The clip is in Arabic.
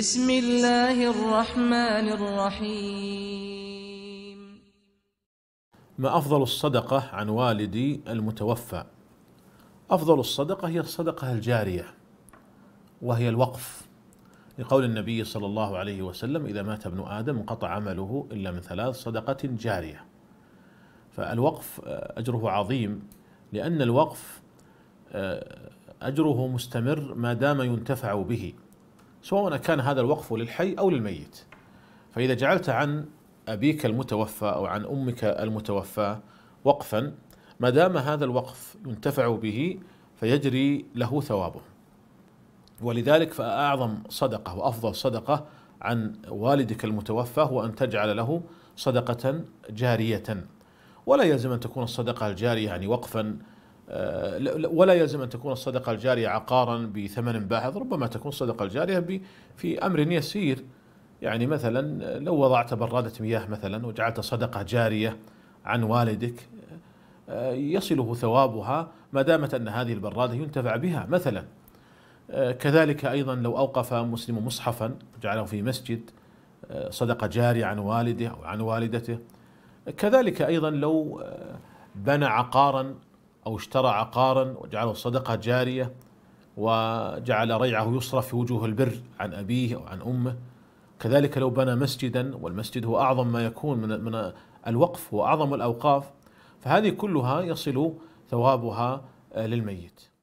بسم الله الرحمن الرحيم ما أفضل الصدقة عن والدي المتوفى أفضل الصدقة هي الصدقة الجارية وهي الوقف لقول النبي صلى الله عليه وسلم إذا مات ابن آدم انقطع عمله إلا من ثلاث صدقة جارية فالوقف آه، أجره عظيم لأن الوقف آه، أجره مستمر ما دام ينتفع به سواء كان هذا الوقف للحي أو للميت فإذا جعلت عن أبيك المتوفى أو عن أمك المتوفى وقفا ما دام هذا الوقف ينتفع به فيجري له ثوابه ولذلك فأعظم صدقة وأفضل صدقة عن والدك المتوفى هو أن تجعل له صدقة جارية ولا يلزم أن تكون الصدقة الجارية يعني وقفا آه، ولا يلزم ان تكون الصدقه الجاريه عقارا بثمن باهظ، ربما تكون الصدقه الجاريه في امر يسير يعني مثلا لو وضعت براده مياه مثلا وجعلت صدقه جاريه عن والدك آه، يصله ثوابها ما دامت ان هذه البراده ينتفع بها مثلا. آه، كذلك ايضا لو اوقف مسلم مصحفا جعله في مسجد صدقه جاريه عن والده او عن والدته. كذلك ايضا لو بنى عقارا أو اشترى عقارا وجعله صدقة جارية وجعل ريعه يصرف في وجوه البر عن أبيه أو عن أمه كذلك لو بنى مسجدا والمسجد هو أعظم ما يكون من من الوقف وأعظم الأوقاف فهذه كلها يصل ثوابها للميت